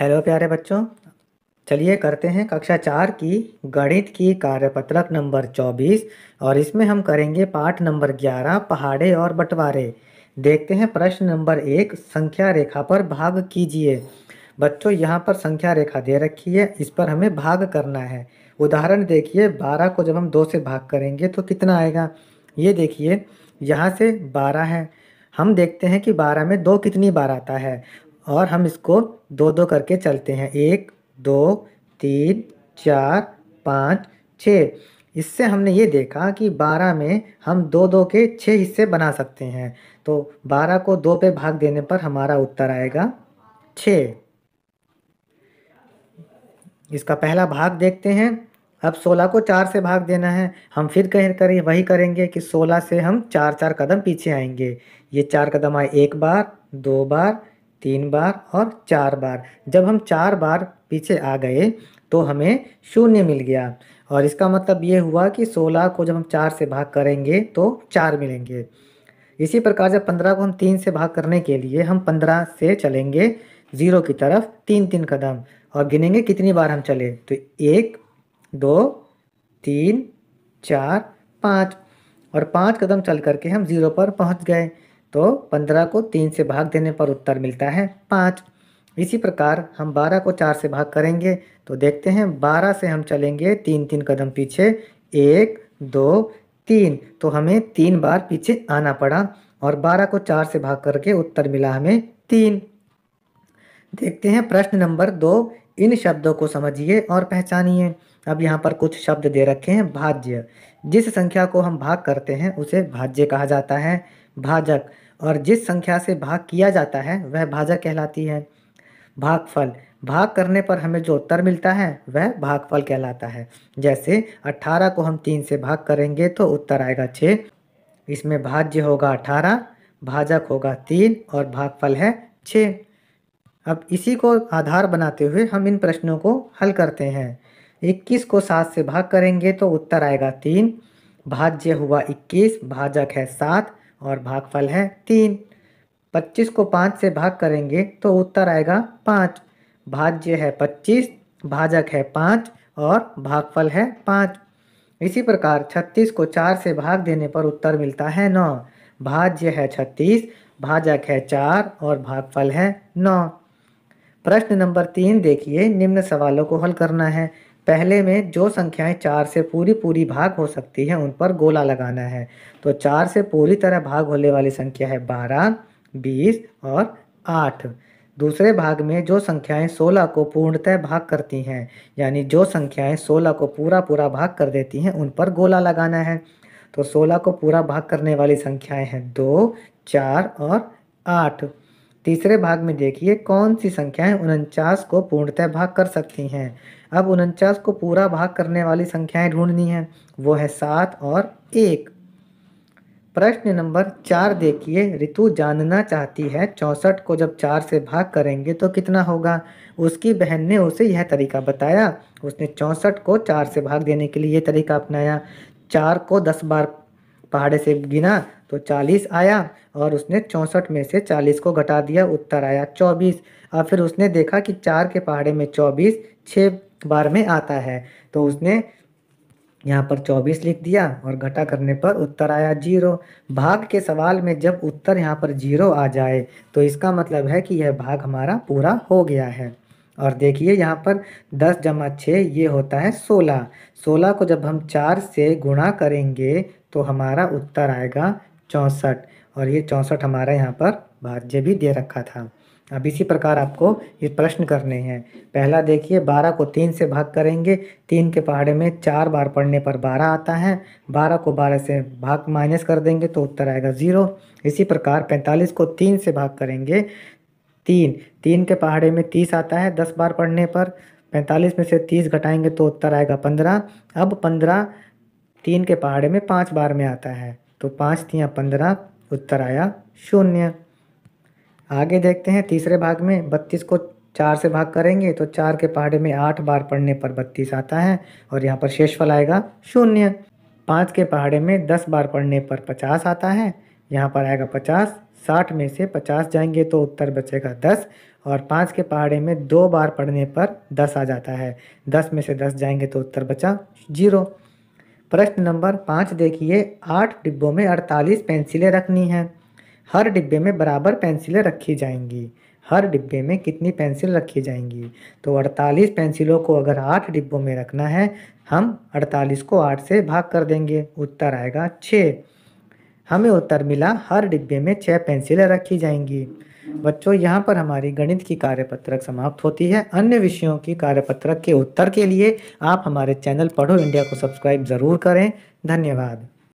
hello प्यारे बच्चों चलिए करते हैं कक्षा चार की गणित की कार्यपत्रक नंबर चौबीस और इसमें हम करेंगे पाठ नंबर ग्यारह पहाड़े और बंटवारे देखते हैं प्रश्न नंबर एक संख्या रेखा पर भाग कीजिए बच्चों यहाँ पर संख्या रेखा दे रखी है इस पर हमें भाग करना है उदाहरण देखिए बारह को जब हम दो से भाग करेंगे तो कितना आएगा ये देखिए यहाँ से बारह है हम देखते हैं कि बारह में दो कितनी बार आता है और हम इसको दो दो करके चलते हैं एक दो तीन चार पाँच छः इससे हमने ये देखा कि बारह में हम दो दो के छः हिस्से बना सकते हैं तो बारह को दो पे भाग देने पर हमारा उत्तर आएगा छ इसका पहला भाग देखते हैं अब सोलह को चार से भाग देना है हम फिर कह करें वही करेंगे कि सोलह से हम चार चार कदम पीछे आएंगे ये चार कदम आए एक बार दो बार तीन बार और चार बार जब हम चार बार पीछे आ गए तो हमें शून्य मिल गया और इसका मतलब ये हुआ कि सोलह को जब हम चार से भाग करेंगे तो चार मिलेंगे इसी प्रकार जब पंद्रह को हम तीन से भाग करने के लिए हम पंद्रह से चलेंगे ज़ीरो की तरफ तीन तीन कदम और गिनेंगे कितनी बार हम चले तो एक दो तीन चार पाँच और पाँच कदम चल करके हम ज़ीरो पर पहुंच गए तो पंद्रह को तीन से भाग देने पर उत्तर मिलता है पाँच इसी प्रकार हम बारह को चार से भाग करेंगे तो देखते हैं बारह से हम चलेंगे तीन तीन कदम पीछे एक दो तीन तो हमें तीन बार पीछे आना पड़ा और बारह को चार से भाग करके उत्तर मिला हमें तीन देखते हैं प्रश्न नंबर दो इन शब्दों को समझिए और पहचानिए अब यहाँ पर कुछ शब्द दे रखे हैं भाज्य जिस संख्या को हम भाग करते हैं उसे भाज्य कहा जाता है भाजक और जिस संख्या से भाग किया जाता है वह भाजक कहलाती है भागफल भाग करने पर हमें जो उत्तर मिलता है वह भागफल कहलाता है जैसे 18 को हम तीन से भाग करेंगे तो उत्तर आएगा छः इसमें भाज्य होगा 18 भाजक होगा तीन और भागफल है छः अब इसी को आधार बनाते हुए हम इन प्रश्नों को हल करते हैं 21 को सात से भाग करेंगे तो उत्तर आएगा तीन भाज्य हुआ 21 भाजक है सात और भागफल है तीन पच्चीस को पाँच से भाग करेंगे तो उत्तर आएगा पाँच भाज्य है पच्चीस भाजक है पाँच और भागफल है पाँच इसी प्रकार छत्तीस को चार से भाग देने पर उत्तर मिलता है नौ भाज्य है छत्तीस भाजक है चार और भागफल है नौ प्रश्न नंबर तीन देखिए निम्न सवालों को हल करना है पहले में जो संख्याएं चार से पूरी पूरी भाग हो सकती हैं उन पर गोला लगाना है तो चार से पूरी तरह भाग होने वाली संख्या है बारह बीस और आठ दूसरे भाग में जो संख्याएं 16 को पूर्णतः भाग करती हैं यानी जो संख्याएं 16 को पूरा पूरा भाग कर देती हैं उन पर गोला लगाना है तो 16 को पूरा भाग करने वाली संख्याएं हैं दो चार और आठ तीसरे भाग में देखिए कौन सी संख्याएं उनचास को पूर्णतः भाग कर सकती हैं अब उनचास को पूरा भाग करने वाली संख्याएं ढूंढनी हैं वो है सात और एक प्रश्न नंबर चार देखिए ऋतु जानना चाहती है चौंसठ को जब चार से भाग करेंगे तो कितना होगा उसकी बहन ने उसे यह तरीका बताया उसने चौंसठ को चार से भाग देने के लिए यह तरीका अपनाया चार को दस बार पहाड़े से गिना तो 40 आया और उसने चौंसठ में से 40 को घटा दिया उत्तर आया 24 और फिर उसने देखा कि चार के पहाड़े में 24 छः बार में आता है तो उसने यहाँ पर 24 लिख दिया और घटा करने पर उत्तर आया जीरो भाग के सवाल में जब उत्तर यहाँ पर जीरो आ जाए तो इसका मतलब है कि यह भाग हमारा पूरा हो गया है और देखिए यहाँ पर 10 जमा छः ये होता है 16 16 को जब हम चार से गुणा करेंगे तो हमारा उत्तर आएगा चौंसठ और ये चौंसठ हमारा यहाँ पर भाज्य भी दे रखा था अब इसी प्रकार आपको ये प्रश्न करने हैं पहला देखिए बारह को तीन से भाग करेंगे तीन के पहाड़े में चार बार पढ़ने पर बारह आता है बारह को बारह से भाग माइनस कर देंगे तो उत्तर आएगा ज़ीरो इसी प्रकार पैंतालीस को तीन से भाग करेंगे तीन तीन के पहाड़े में तीस आता है दस बार पढ़ने पर पैंतालीस में से तीस घटाएंगे तो उत्तर आएगा पंद्रह अब पंद्रह तीन के पहाड़े में पाँच बार में आता है तो पाँच तिया पंद्रह उत्तर आया शून्य आगे देखते हैं तीसरे भाग में बत्तीस को चार से भाग करेंगे तो चार के पहाड़े में आठ बार पढ़ने पर बत्तीस आता है और यहाँ पर शेषफल आएगा शून्य पाँच के पहाड़े में दस बार पढ़ने पर पचास आता है यहाँ पर आएगा पचास साठ में से पचास जाएंगे तो उत्तर बचेगा दस और पाँच के पहाड़े में दो बार पढ़ने पर दस आ जाता है दस में से दस जाएंगे तो उत्तर बचा जीरो प्रश्न नंबर पाँच देखिए आठ डिब्बों में अड़तालीस पेंसिलें रखनी हैं हर डिब्बे में बराबर पेंसिलें रखी जाएंगी हर डिब्बे में कितनी पेंसिल रखी जाएंगी तो 48 पेंसिलों को अगर 8 डिब्बों में रखना है हम 48 को 8 से भाग कर देंगे उत्तर आएगा 6 हमें उत्तर मिला हर डिब्बे में 6 पेंसिलें रखी जाएंगी बच्चों यहाँ पर हमारी गणित की कार्यपत्रक समाप्त होती है अन्य विषयों की कार्यपत्रक के उत्तर के लिए आप हमारे चैनल पढ़ो इंडिया को सब्सक्राइब ज़रूर करें धन्यवाद